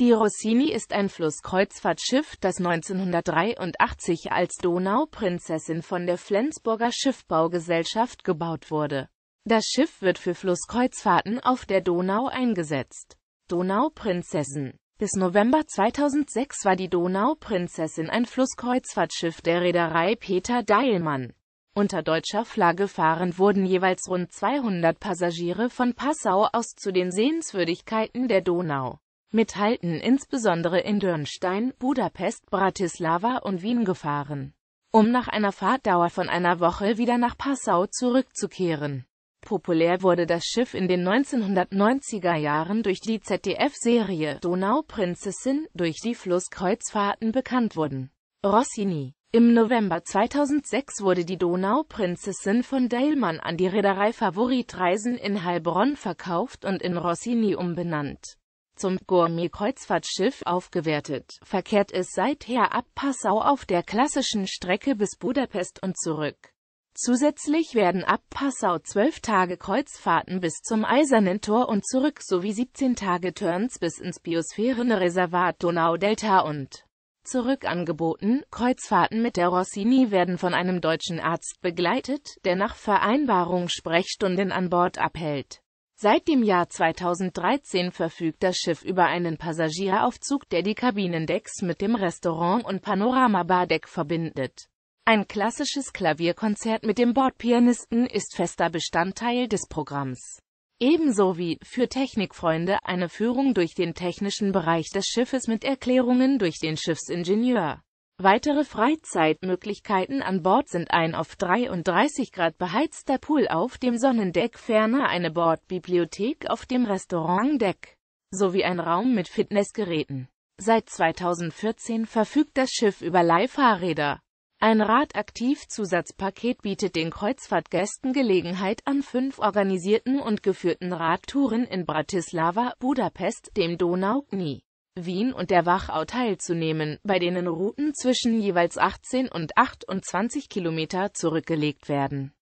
Die Rossini ist ein Flusskreuzfahrtschiff, das 1983 als Donauprinzessin von der Flensburger Schiffbaugesellschaft gebaut wurde. Das Schiff wird für Flusskreuzfahrten auf der Donau eingesetzt. Donauprinzessin Bis November 2006 war die Donauprinzessin ein Flusskreuzfahrtschiff der Reederei Peter Deilmann. Unter deutscher Flagge fahren wurden jeweils rund 200 Passagiere von Passau aus zu den Sehenswürdigkeiten der Donau mithalten insbesondere in Dürnstein, Budapest, Bratislava und Wien gefahren, um nach einer Fahrtdauer von einer Woche wieder nach Passau zurückzukehren. Populär wurde das Schiff in den 1990er Jahren durch die ZDF-Serie Donauprinzessin, durch die Flusskreuzfahrten bekannt wurden. Rossini im November 2006 wurde die Donauprinzessin von Dellmann an die Reederei Favoritreisen in Heilbronn verkauft und in Rossini umbenannt zum Gourmet-Kreuzfahrtschiff aufgewertet, verkehrt es seither ab Passau auf der klassischen Strecke bis Budapest und zurück. Zusätzlich werden ab Passau 12 Tage Kreuzfahrten bis zum Eisernen Tor und zurück sowie 17 Tage Turns bis ins Biosphärenreservat Donaudelta und zurück angeboten. Kreuzfahrten mit der Rossini werden von einem deutschen Arzt begleitet, der nach Vereinbarung Sprechstunden an Bord abhält. Seit dem Jahr 2013 verfügt das Schiff über einen Passagieraufzug, der die Kabinendecks mit dem Restaurant- und Panoramabardeck verbindet. Ein klassisches Klavierkonzert mit dem Bordpianisten ist fester Bestandteil des Programms. Ebenso wie, für Technikfreunde, eine Führung durch den technischen Bereich des Schiffes mit Erklärungen durch den Schiffsingenieur. Weitere Freizeitmöglichkeiten an Bord sind ein auf 33 Grad beheizter Pool auf dem Sonnendeck, ferner eine Bordbibliothek auf dem Restaurantdeck, sowie ein Raum mit Fitnessgeräten. Seit 2014 verfügt das Schiff über Leihfahrräder. Ein Radaktiv-Zusatzpaket bietet den Kreuzfahrtgästen Gelegenheit an fünf organisierten und geführten Radtouren in Bratislava, Budapest, dem Donau, Donauknie, Wien und der Wachau teilzunehmen, bei denen Routen zwischen jeweils 18 und 28 Kilometer zurückgelegt werden